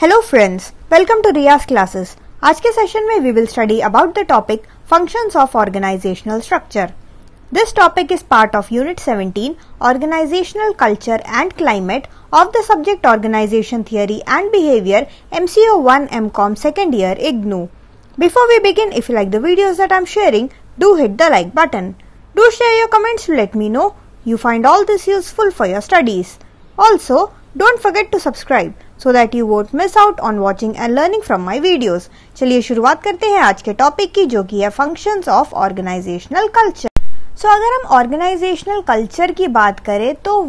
Hello friends, welcome to Ria's classes. आज के session में we will study about the topic functions of organizational structure. This topic is part of unit 17, organizational culture and climate of the subject organization theory and behavior MCO 1 MCOM second year IGNU. Before we begin, if you like the videos that I'm sharing, do hit the like button. Do share your comments to let me know you find all this useful for your studies. Also, don't forget to subscribe so that you won't miss out on watching and learning from my videos चलिए शुरुआत करते हैं आज के topic की जो की है function of organisational culture so अगर हम ऑर्गेनाइजेशनल कल्चर की बात करें तो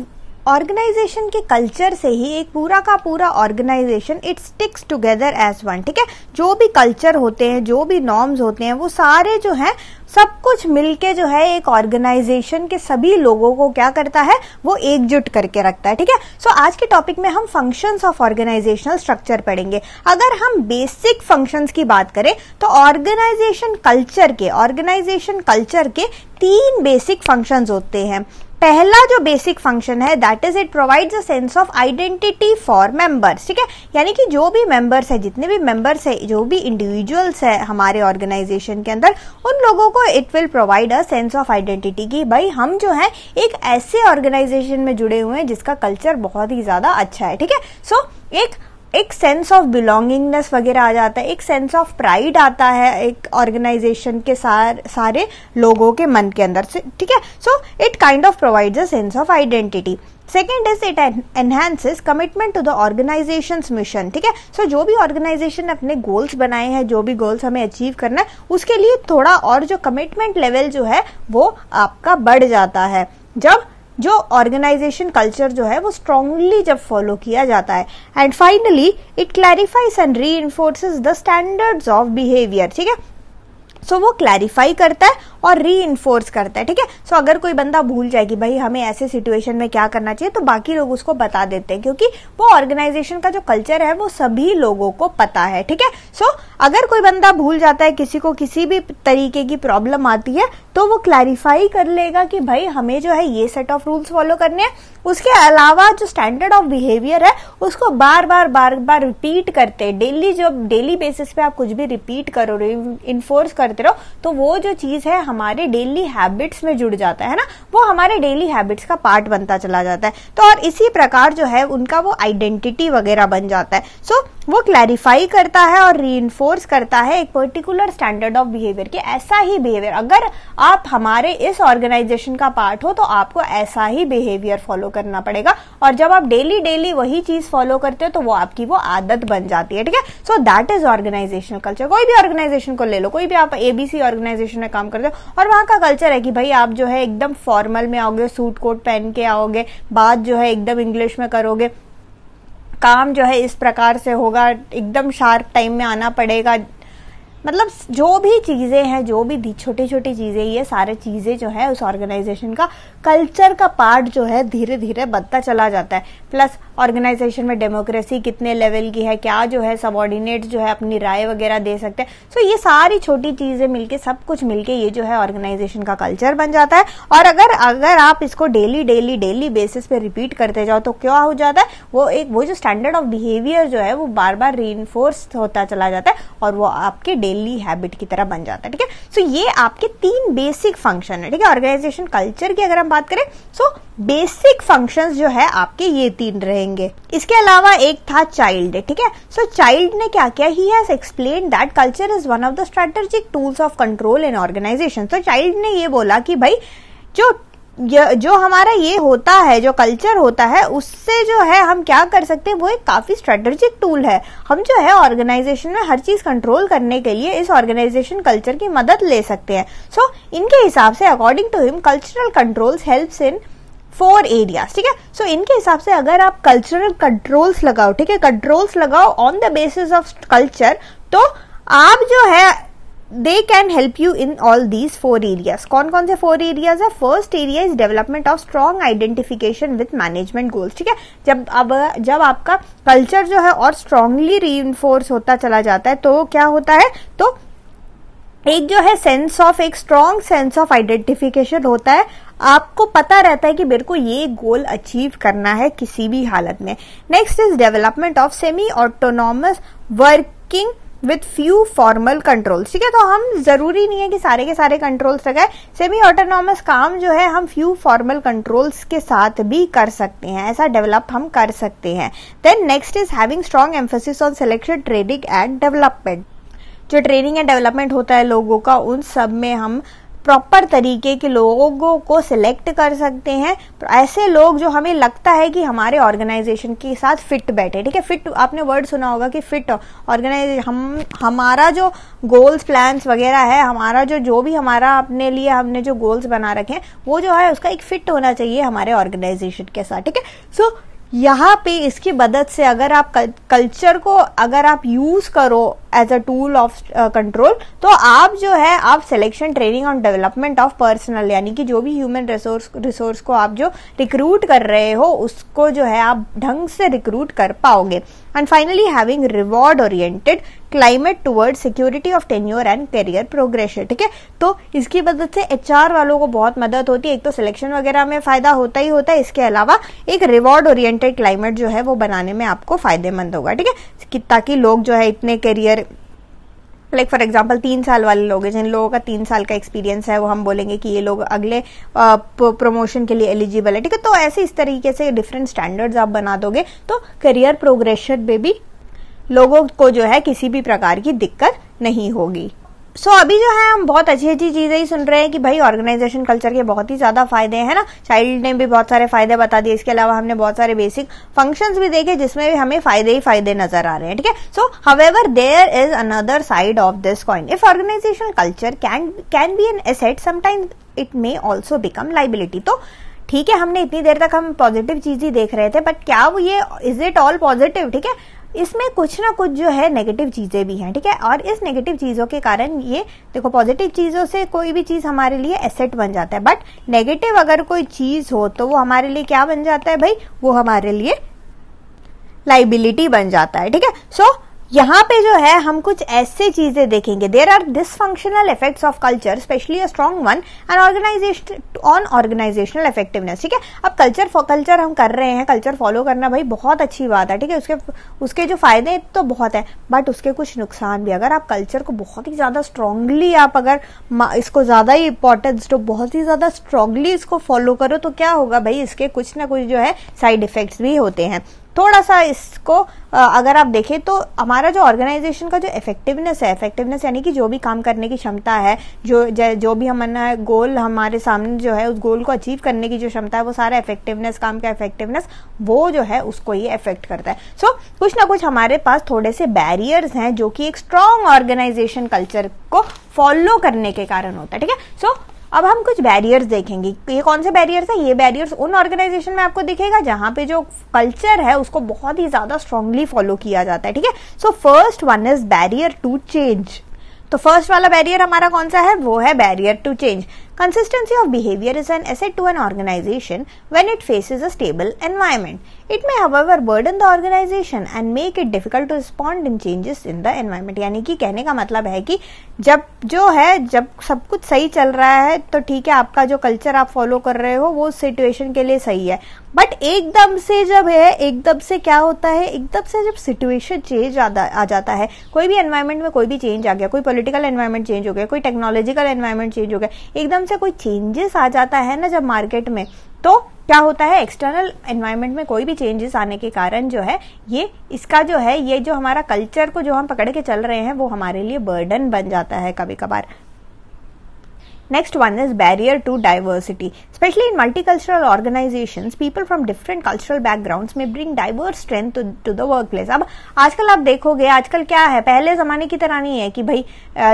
ऑर्गेनाइजेशन के कल्चर से ही एक पूरा का पूरा organisation it sticks together as one ठीक है जो भी कल्चर होते हैं जो भी नॉर्म्स होते हैं वो सारे जो हैं सब कुछ मिलके जो है एक ऑर्गेनाइजेशन के सभी लोगों को क्या करता है वो एकजुट करके रखता है ठीक है सो आज के टॉपिक में हम फंक्शंस ऑफ ऑर्गेनाइजेशनल स्ट्रक्चर पढ़ेंगे अगर हम बेसिक फंक्शंस की बात करें तो ऑर्गेनाइजेशन कल्चर के ऑर्गेनाइजेशन कल्चर के तीन बेसिक फंक्शंस होते हैं पहला जो बेसिक फंक्शन है that is it provides a sense of identity for members ठीक है यानी कि जो भी मेंबर्स है जितने भी मेंबर्स है जो भी इंडिविजुअल्स है हमारे ऑर्गेनाइजेशन के अंदर उन लोगों को it will provide a sense of identity की भाई हम जो है एक ऐसे ऑर्गेनाइजेशन में जुड़े हुए हैं जिसका कल्चर बहुत ही ज्यादा अच्छा है ठीक है सो so, एक एक सेंस ऑफ बिलोंगिंगनेस वगैरह आ जाता है एक सेंस ऑफ प्राइड आता है एक ऑर्गेनाइजेशन के सार, सारे लोगों के मन के अंदर से ठीक है so it kind of provides a sense of identity second is it enhances commitment to the organisation mission ठीक है सो जो भी ऑर्गेनाइजेशन अपने गोल्स बनाए हैं जो भी गोल्स हमें अचीव करना है उसके लिए थोड़ा और जो कमिटमेंट लेवल जो है वो आपका बढ़ जाता है जब जो ऑर्गेनाइजेशन कल्चर जो है वो स्ट्रांगली जब फॉलो किया जाता है and finally it clarifies and re the standards of behaviour ठीक है सो so, वो क्लैरिफाई करता है और री करता है ठीक है सो अगर कोई बंदा भूल जाए कि भाई हमें ऐसे सिचुएशन में क्या करना चाहिए तो बाकी लोग उसको बता देते हैं क्योंकि वो ऑर्गेनाइजेशन का जो कल्चर है वो सभी लोगों को पता है ठीक है सो अगर कोई बंदा भूल जाता है किसी को किसी भी तरीके की प्रॉब्लम आती है तो वो क्लैरिफाई कर लेगा कि भाई हमें जो है ये सेट ऑफ रूल्स फॉलो करने हैं उसके अलावा जो स्टैंडर्ड ऑफ बिहेवियर है उसको बार बार बार बार रिपीट करते डेली जो डेली बेसिस पे आप कुछ भी रिपीट करो इन्फोर्स कर करते रहो तो वो जो चीज है हमारे डेली हैबिट्स में जुड़ जाता है ना वो हमारे डेली हैबिट्स का पार्ट बनता चला जाता है तो और इसी प्रकार जो है उनका वो आइडेंटिटी वगैरह बन जाता है सो so, वो क्लैरिफाई करता है और री करता है एक पर्टिकुलर स्टैंडर्ड ऑफ बिहेवियर के ऐसा ही बिहेवियर अगर आप हमारे इस ऑर्गेनाइजेशन का पार्ट हो तो आपको ऐसा ही बिहेवियर फॉलो करना पड़ेगा और जब आप डेली डेली वही चीज फॉलो करते हो तो वो आपकी वो आदत बन जाती है ठीक है so that is organisational culture कोई भी ऑर्गेनाइजेशन को ले लो कोई भी आप एबीसी ऑर्गेनाइजेशन में काम करते हो और वहाँ का कल्चर है कि भाई आप जो है एकदम फॉर्मल में आओगे सूट कोट पहन के आओगे बात जो है एकदम इंग्लिश में करोगे काम जो है इस प्रकार से होगा एकदम शार्प टाइम में आना पड़ेगा मतलब जो भी चीज़ें हैं जो भी छोटी छोटी चीज़ें ये सारे चीज़ें जो है उस ऑर्गेनाइजेशन का कल्चर का पार्ट जो है धीरे धीरे बदता चला जाता है प्लस ऑर्गेनाइजेशन में डेमोक्रेसी कितने लेवल की है क्या जो है सबॉर्डिनेट जो है अपनी राय वगैरह दे सकते हैं सो ये सारी छोटी चीज़ें मिलके सब कुछ मिलके ये जो है ऑर्गेनाइजेशन का कल्चर बन जाता है और अगर अगर आप इसको डेली डेली डेली बेसिस पे रिपीट करते जाओ तो क्या हो जाता है वो एक वो जो स्टैंडर्ड ऑफ बिहेवियर जो है वो बार बार री होता चला जाता है और वो आपके डेली हैबिट की तरह बन जाता है ठीक है सो ये आपके तीन बेसिक फंक्शन है ठीक है ऑर्गेनाइजेशन कल्चर की अगर हम बात करें सो बेसिक फंक्शन जो है आपके ये तीन रहेंगे इसके अलावा एक था चाइल्ड ठीक है सो चाइल्ड ने क्या किया he has explain that culture is one of the strategic tools of control in organisation so Child ने ये बोला कि भाई जो जो हमारा ये होता है जो कल्चर होता है उससे जो है हम क्या कर सकते हैं वो एक काफ़ी स्ट्रेटेजिक टूल है हम जो है ऑर्गेनाइजेशन में हर चीज़ कंट्रोल करने के लिए इस ऑर्गेनाइजेशन कल्चर की मदद ले सकते हैं सो so, इनके हिसाब से according to him cultural controls helps in four areas ठीक है सो इनके हिसाब से अगर आप कल्चरल कंट्रोल्स लगाओ ठीक है कंट्रोल्स लगाओ on the basis of culture तो आप जो है they can help you in all these four areas कौन कौन से फोर एरियाज है first area is development of strong identification with management goals ठीक है जब अब जब आपका कल्चर जो है और स्ट्रांगली री होता चला जाता है तो क्या होता है तो एक जो है सेंस ऑफ एक स्ट्रांग सेंस ऑफ आइडेंटिफिकेशन होता है आपको पता रहता है कि मेरे को ये गोल अचीव करना है किसी भी हालत में next is development of semi autonomous working with few formal controls ठीक है तो हम जरूरी नहीं है कि सारे के सारे कंट्रोल्स लगाए सेमी ऑटोनॉमस काम जो है हम फ्यू फॉर्मल कंट्रोल्स के साथ भी कर सकते हैं ऐसा डेवलप हम कर सकते हैं then next is having strong emphasis on selection training and development जो ट्रेनिंग एंड डेवलपमेंट होता है लोगों का उन सब में हम प्रॉपर तरीके के लोगों को सिलेक्ट कर सकते हैं ऐसे लोग जो हमें लगता है कि हमारे ऑर्गेनाइजेशन के साथ फिट बैठे ठीक है फिट आपने वर्ड सुना होगा कि फिट ऑर्गेनाइजेशन हम हमारा जो गोल्स प्लान्स वगैरह है हमारा जो जो भी हमारा अपने लिए हमने जो गोल्स बना रखे हैं वो जो है उसका एक फिट होना चाहिए हमारे ऑर्गेनाइजेशन के साथ ठीक है सो so, यहाँ पे इसकी मदद से अगर आप कल्चर को अगर आप यूज करो as a tool of control तो आप जो है आप सिलेक्शन ट्रेनिंग और डेवलपमेंट ऑफ पर्सनल यानी कि जो भी ह्यूमन रिसोर्स रिसोर्स को आप जो रिक्रूट कर रहे हो उसको जो है आप ढंग से रिक्रूट कर पाओगे and finally having reward oriented climate toward security of tenure and career progression ठीक है तो इसकी मदद से एच वालों को बहुत मदद होती है एक तो सिलेक्शन वगैरह में फायदा होता ही होता है इसके अलावा एक रिवॉर्ड ओरिएंटेड क्लाइमेट जो है वो बनाने में आपको फायदेमंद होगा ठीक है ताकि लोग जो है इतने करियर लाइक फॉर एग्जाम्पल तीन साल वाले लोग हैं जिन लोगों का तीन साल का एक्सपीरियंस है वो हम बोलेंगे कि ये लोग अगले प्रमोशन के लिए एलिजिबल है ठीक है तो ऐसे इस तरीके से डिफरेंट स्टैंडर्ड्स आप बना दोगे तो करियर प्रोग्रेशन में भी लोगों को जो है किसी भी प्रकार की दिक्कत नहीं होगी सो so, अभी जो है हम बहुत अच्छी अच्छी चीज़ें ही सुन रहे हैं कि भाई ऑर्गेनाइजेशन कल्चर के बहुत ही ज़्यादा फायदे हैं ना चाइल्ड ने भी बहुत सारे फायदे बता दिए इसके अलावा हमने बहुत सारे बेसिक फंक्शंस भी देखे जिसमें भी हमें फायदे ही फायदे नजर आ रहे हैं ठीक है so however there is another side of this coin if organization culture can can be an asset sometime it may also become liability तो ठीक है हमने इतनी देर तक हम पॉजिटिव चीज ही देख रहे थे बट क्या वो ये इज इट ऑल पॉजिटिव ठीक है इसमें कुछ ना कुछ जो है नेगेटिव चीज़ें भी हैं ठीक है और इस नेगेटिव चीज़ों के कारण ये देखो पॉजिटिव चीज़ों से कोई भी चीज़ हमारे लिए एसेट बन जाता है बट नेगेटिव अगर कोई चीज़ हो तो वो हमारे लिए क्या बन जाता है भाई वो हमारे लिए लाइबिलिटी बन जाता है ठीक है सो so, यहाँ पे जो है हम कुछ ऐसे चीजें देखेंगे there are dysfunctional effects of culture specially a strong one and organization on organizational effectiveness ठीक है अब कल्चर कल्चर हम कर रहे हैं कल्चर फॉलो करना भाई बहुत अच्छी बात है ठीक है उसके उसके जो फायदे तो बहुत है बट उसके कुछ नुकसान भी अगर आप कल्चर को बहुत ही ज्यादा स्ट्रांगली आप अगर इसको ज्यादा ही इंपॉर्टेंस तो बहुत ही ज्यादा स्ट्रांगली इसको फॉलो करो तो क्या होगा भाई इसके कुछ ना कुछ जो है साइड इफेक्ट्स भी होते हैं थोड़ा सा इसको अगर आप देखें तो हमारा जो ऑर्गेनाइजेशन का जो इफेक्टिवनेस है इफेक्टिवनेस यानी कि जो भी काम करने की क्षमता है जो जो भी हमारा गोल हमारे सामने जो है उस गोल को अचीव करने की जो क्षमता है वो सारा इफेक्टिवनेस काम का इफेक्टिवनेस वो जो है उसको ये इफेक्ट करता है सो so, कुछ ना कुछ हमारे पास थोड़े से बैरियर्स हैं जो कि एक स्ट्रांग ऑर्गेनाइजेशन कल्चर को फॉलो करने के कारण होता है ठीक है सो अब हम कुछ बैरियर्स देखेंगे ये कौन से बैरियर्स है ये बैरियर्स उन ऑर्गेनाइजेशन में आपको दिखेगा जहां पे जो कल्चर है उसको बहुत ही ज़्यादा स्ट्रांगली फॉलो किया जाता है ठीक है so first one is barrier to change तो फर्स्ट वाला बैरियर हमारा कौन सा है वो है barrier to change consistency of behaviour is an asset to an organization when it faces a stable environment it may however, burden the organization and make it difficult to respond in changes in the environment यानी कि कहने का मतलब है कि जब जो है जब सब कुछ सही चल रहा है तो ठीक है आपका जो कल्चर आप फॉलो कर रहे हो वो सिचुएशन के लिए सही है बट एकदम से जब है एकदम से क्या होता है एकदम से जब सिचुएशन चेंज आ जाता है कोई भी एनवायरमेंट में कोई भी चेंज आ गया कोई पॉलिटिकल एनवायरमेंट चेंज हो गया कोई टेक्नोलॉजिकल एनवायरमेंट चेंज हो गया एकदम से कोई चेंजेस आ जाता है ना जब मार्केट में तो क्या होता है एक्सटर्नल एनवायरनमेंट में कोई भी चेंजेस आने के कारण जो है ये इसका जो है ये जो हमारा कल्चर को जो हम पकड़ के चल रहे हैं वो हमारे लिए बर्डन बन जाता है कभी कभार Next one is barrier to diversity. Especially in multicultural organizations, people from different cultural backgrounds may bring diverse strength to, to the workplace. ab aajkal aap dekhoge aajkal kya hai pehle zamane ki tarah nahi hai ki bhai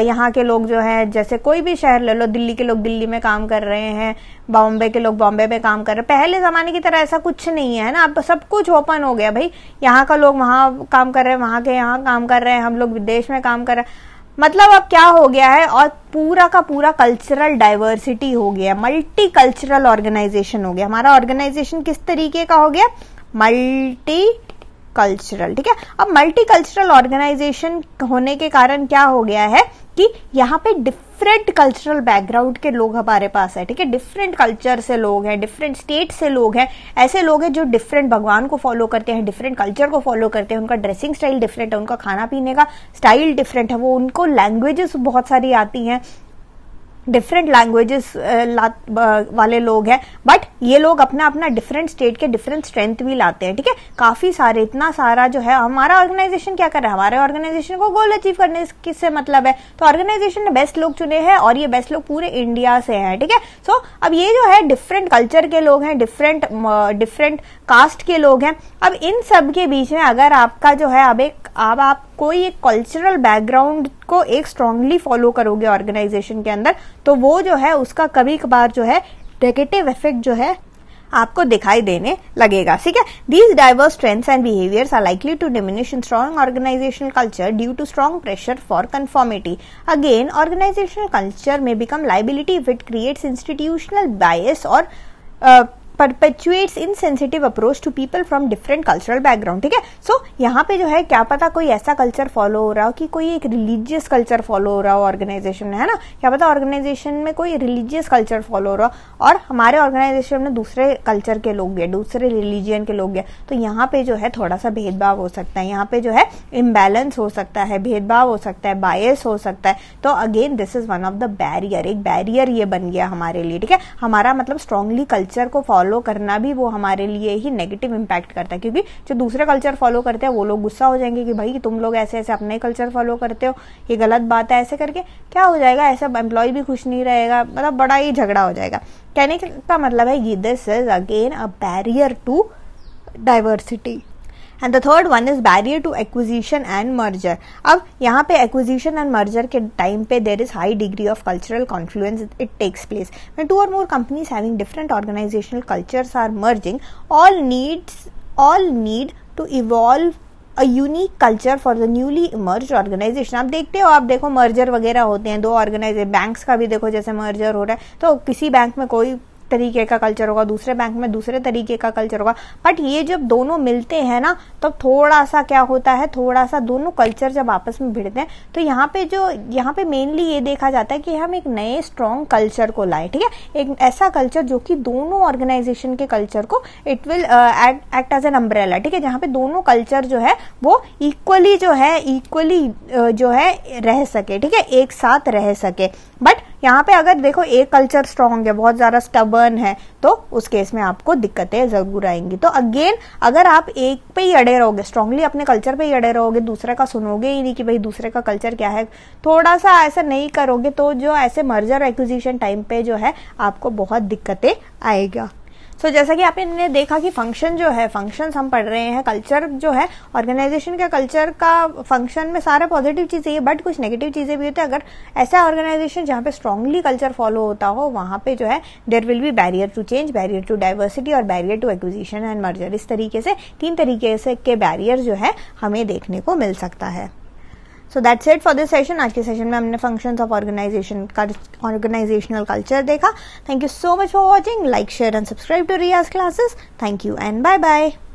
yahan ke log jo hai jaise koi bhi shehar le lo delhi ke log delhi mein kaam kar rahe hain Bombay के लोग बॉम्बे में काम कर रहे हैं पहले जमाने की तरह ऐसा कुछ नहीं है ना अब सब कुछ ओपन हो गया भाई यहाँ का लोग वहां काम कर रहे हैं वहां के यहाँ काम कर रहे हैं हम लोग विदेश में काम कर रहे हैं मतलब अब क्या हो गया है और पूरा का पूरा कल्चरल डाइवर्सिटी हो गया मल्टी कल्चरल ऑर्गेनाइजेशन हो गया हमारा ऑर्गेनाइजेशन किस तरीके का हो गया मल्टी कल्चरल ठीक है अब मल्टी कल्चरल ऑर्गेनाइजेशन होने के कारण क्या हो गया है कि यहाँ पे डिफरेंट कल्चरल बैकग्राउंड के लोग हमारे पास है ठीक है डिफरेंट कल्चर से लोग हैं डिफरेंट स्टेट से लोग हैं ऐसे लोग हैं जो डिफरेंट भगवान को फॉलो करते हैं डिफरेंट कल्चर को फॉलो करते हैं उनका ड्रेसिंग स्टाइल डिफरेंट है उनका खाना पीने का स्टाइल डिफरेंट है वो उनको लैंग्वेजेस बहुत सारी आती हैं डिफरेंट लैंग्वेजेस uh, uh, वाले लोग हैं बट ये लोग अपना अपना डिफरेंट स्टेट के डिफरेंट स्ट्रेंथ भी लाते हैं ठीक है काफी सारे इतना सारा जो है हमारा ऑर्गेनाइजेशन क्या कर रहा है हमारे ऑर्गेनाइजेशन को गोल अचीव करने किससे मतलब है तो ऑर्गेनाइजेशन ने बेस्ट लोग चुने हैं और ये बेस्ट लोग पूरे इंडिया से हैं ठीक है सो so, अब ये जो है डिफरेंट कल्चर के लोग हैं डिफरेंट डिफरेंट कास्ट के लोग हैं अब इन सब के बीच में अगर आपका जो है अब एक अब आप कोई एक कल्चरल बैकग्राउंड को एक स्ट्रांगली फॉलो करोगे ऑर्गेनाइजेशन के अंदर तो वो जो है उसका कभी कभार जो है नेगेटिव इफेक्ट जो है आपको दिखाई देने लगेगा ठीक है these diverse trends and behaviours are likely to diminish in strong organizational culture due to strong pressure for conformity again organizational culture may become liability with creates institutional bias और perpetuates insensitive approach to people from different cultural background ठीक है सो यहाँ पे जो है क्या पता कोई ऐसा कल्चर फॉलो हो रहा हो कि कोई एक रिलीजियस कल्चर फॉलो हो रहा हो ऑर्गेनाइजेशन में है ना क्या पता ऑर्गेनाइजेशन में कोई रिलीजियस कल्चर फॉलो हो रहा हो और हमारे ऑर्गेनाइजेशन में दूसरे कल्चर के लोग गए दूसरे रिलीजियन के लोग गए तो यहाँ पे जो है थोड़ा सा भेदभाव हो सकता है यहाँ पे जो है इम्बेलेंस हो सकता है भेदभाव हो सकता है बायस हो सकता है तो again this is one of the barrier एक बैरियर ये बन गया हमारे लिए ठीक है हमारा मतलब स्ट्रांगली कल्चर को फॉलो फॉलो करना भी वो हमारे लिए ही नेगेटिव इम्पैक्ट करता है क्योंकि जो दूसरे कल्चर फॉलो करते हैं वो लोग गुस्सा हो जाएंगे कि भाई तुम लोग ऐसे ऐसे अपने कल्चर फॉलो करते हो ये गलत बात है ऐसे करके क्या हो जाएगा ऐसा एम्प्लॉय भी खुश नहीं रहेगा मतलब बड़ा ही झगड़ा हो जाएगा कहने का मतलब है ये this is again a barrier to diversity and the third one is barrier to acquisition and merger अब यहाँ पे एक्विजिशन एंड मर्जर के टाइम पे there is high degree of cultural confluence it takes place when two or more companies having different organizational cultures are merging all needs all need to a unique culture for the newly emerge organization आप देखते हो आप देखो merger वगैरह होते हैं दो organisation banks का भी देखो जैसे मर्जर हो रहा है तो किसी बैंक में कोई तरीके का कल्चर होगा दूसरे बैंक में दूसरे तरीके का कल्चर होगा बट ये जब दोनों मिलते हैं ना तब तो थोड़ा सा क्या होता है थोड़ा सा दोनों कल्चर जब आपस में भिड़ते हैं तो यहाँ पे जो यहाँ पे मेनली ये देखा जाता है कि हम एक नए स्ट्रॉन्ग कल्चर को लाए ठीक है एक ऐसा कल्चर जो कि दोनों ऑर्गेनाइजेशन के कल्चर को it will act as an umbrella ठीक है जहाँ पे दोनों कल्चर जो है वो इक्वली जो है इक्वली uh, जो है रह सके ठीक है एक साथ रह सके बट यहाँ पे अगर देखो एक कल्चर स्ट्रांग है बहुत ज़्यादा स्टबर्न है तो उस केस में आपको दिक्कतें ज़रूर आएंगी तो अगेन अगर आप एक पे ही अड़े रहोगे स्ट्रांगली अपने कल्चर पे ही अड़े रहोगे दूसरे का सुनोगे ही नहीं कि भाई दूसरे का कल्चर क्या है थोड़ा सा ऐसा नहीं करोगे तो जो ऐसे मर्जर एक्विजिशन टाइम पे जो है आपको बहुत दिक्कतें आएगा सो so, जैसा कि आपने देखा कि फंक्शन जो है फंक्शन हम पढ़ रहे हैं कल्चर जो है ऑर्गेनाइजेशन के कल्चर का फंक्शन में सारा पॉजिटिव चीजें है बट कुछ नेगेटिव चीजें भी होती है अगर ऐसा ऑर्गेनाइजेशन जहाँ पे स्ट्रांगली कल्चर फॉलो होता हो वहाँ पे जो है there will be barrier to change barrier to diversity और barrier to acquisition and merger इस तरीके से तीन तरीके से के बैरियर जो है हमें देखने को मिल सकता है so that's set for this session आज के सेशन में हमने function of organization organizational culture देखा thank you so much for watching like share and subscribe to Riyaz classes thank you and bye bye